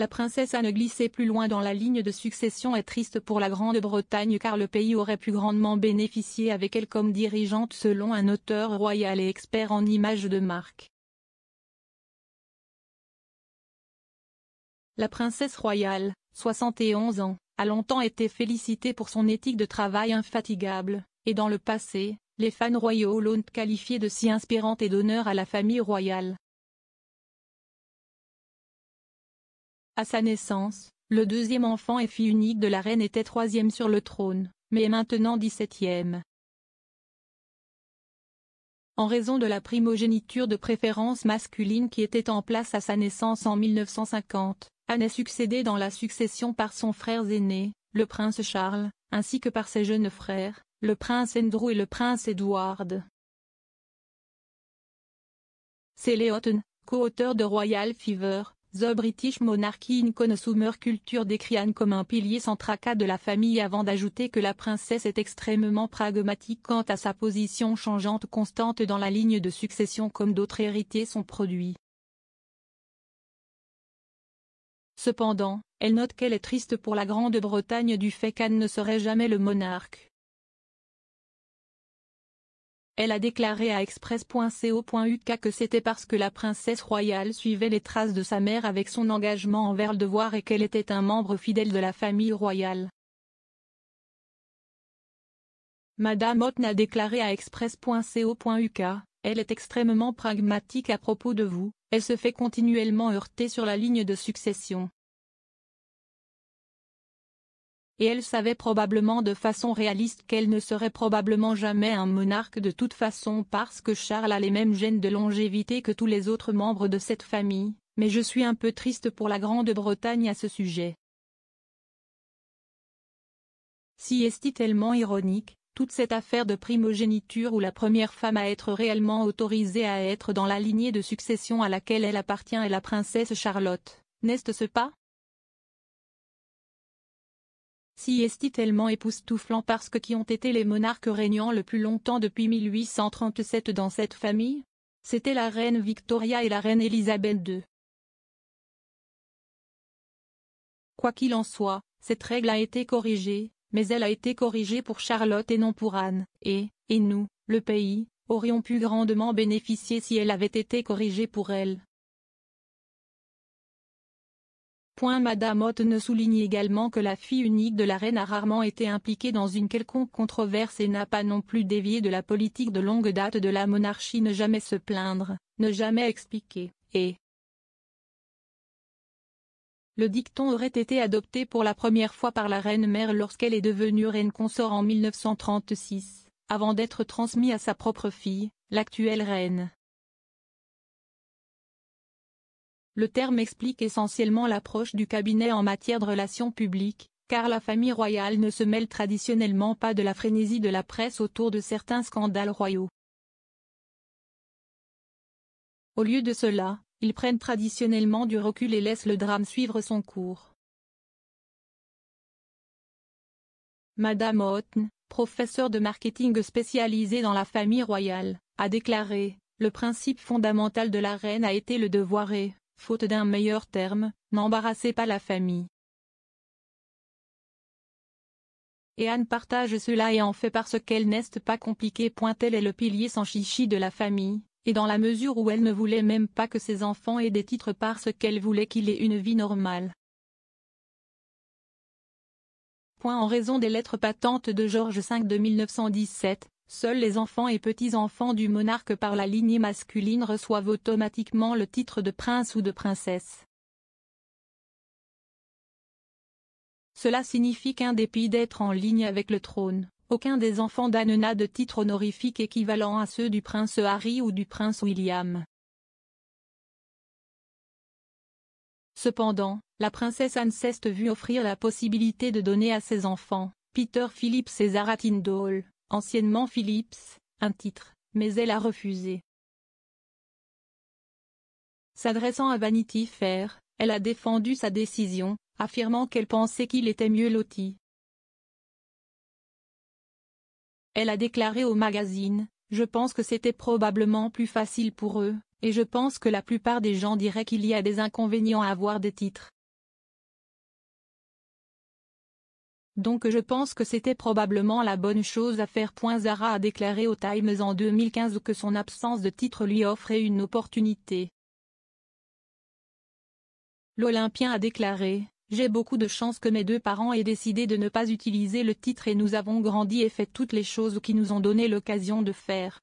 La princesse Anne glisser plus loin dans la ligne de succession est triste pour la Grande-Bretagne car le pays aurait pu grandement bénéficier avec elle comme dirigeante selon un auteur royal et expert en images de marque. La princesse royale, 71 ans, a longtemps été félicitée pour son éthique de travail infatigable, et dans le passé, les fans royaux l'ont qualifiée de si inspirante et d'honneur à la famille royale. À sa naissance, le deuxième enfant et fille unique de la reine était troisième sur le trône, mais est maintenant dix-septième. En raison de la primogéniture de préférence masculine qui était en place à sa naissance en 1950, Anne est succédée dans la succession par son frère aîné, le prince Charles, ainsi que par ses jeunes frères, le prince Andrew et le prince Edward. C'est co-auteur de Royal Fever, The British Monarchy in Consumer Culture décrit Anne comme un pilier sans tracas de la famille avant d'ajouter que la princesse est extrêmement pragmatique quant à sa position changeante constante dans la ligne de succession comme d'autres héritiers sont produits. Cependant, elle note qu'elle est triste pour la Grande-Bretagne du fait qu'Anne ne serait jamais le monarque. Elle a déclaré à express.co.uk que c'était parce que la princesse royale suivait les traces de sa mère avec son engagement envers le devoir et qu'elle était un membre fidèle de la famille royale. Madame Otten a déclaré à express.co.uk, elle est extrêmement pragmatique à propos de vous, elle se fait continuellement heurter sur la ligne de succession et elle savait probablement de façon réaliste qu'elle ne serait probablement jamais un monarque de toute façon parce que Charles a les mêmes gènes de longévité que tous les autres membres de cette famille, mais je suis un peu triste pour la Grande-Bretagne à ce sujet. Si est il tellement ironique, toute cette affaire de primogéniture où la première femme à être réellement autorisée à être dans la lignée de succession à laquelle elle appartient est la princesse Charlotte, n'est-ce pas si est tellement époustouflant parce que qui ont été les monarques régnant le plus longtemps depuis 1837 dans cette famille C'était la reine Victoria et la reine Elisabeth II. Quoi qu'il en soit, cette règle a été corrigée, mais elle a été corrigée pour Charlotte et non pour Anne, et, et nous, le pays, aurions pu grandement bénéficier si elle avait été corrigée pour elle. Madame ne souligne également que la fille unique de la reine a rarement été impliquée dans une quelconque controverse et n'a pas non plus dévié de la politique de longue date de la monarchie ne jamais se plaindre, ne jamais expliquer, et le dicton aurait été adopté pour la première fois par la reine mère lorsqu'elle est devenue reine consort en 1936, avant d'être transmis à sa propre fille, l'actuelle reine. Le terme explique essentiellement l'approche du cabinet en matière de relations publiques, car la famille royale ne se mêle traditionnellement pas de la frénésie de la presse autour de certains scandales royaux. Au lieu de cela, ils prennent traditionnellement du recul et laissent le drame suivre son cours. Madame Houghton, professeure de marketing spécialisée dans la famille royale, a déclaré « Le principe fondamental de la reine a été le devoir et, faute d'un meilleur terme, n'embarrassez pas la famille. Et Anne partage cela et en fait parce qu'elle n'est pas compliquée. Elle est le pilier sans chichi de la famille, et dans la mesure où elle ne voulait même pas que ses enfants aient des titres parce qu'elle voulait qu'il ait une vie normale. Point en raison des lettres patentes de Georges V de 1917, Seuls les enfants et petits-enfants du monarque par la lignée masculine reçoivent automatiquement le titre de prince ou de princesse. Cela signifie qu'un dépit d'être en ligne avec le trône, aucun des enfants d'Anne n'a de titre honorifique équivalent à ceux du prince Harry ou du prince William. Cependant, la princesse Anceste s'est offrir la possibilité de donner à ses enfants, Peter Philippe César Attindall, anciennement Philips, un titre, mais elle a refusé. S'adressant à Vanity Fair, elle a défendu sa décision, affirmant qu'elle pensait qu'il était mieux loti. Elle a déclaré au magazine, Je pense que c'était probablement plus facile pour eux, et je pense que la plupart des gens diraient qu'il y a des inconvénients à avoir des titres. donc je pense que c'était probablement la bonne chose à faire. Zara a déclaré au Times en 2015 que son absence de titre lui offrait une opportunité. L'Olympien a déclaré « J'ai beaucoup de chance que mes deux parents aient décidé de ne pas utiliser le titre et nous avons grandi et fait toutes les choses qui nous ont donné l'occasion de faire.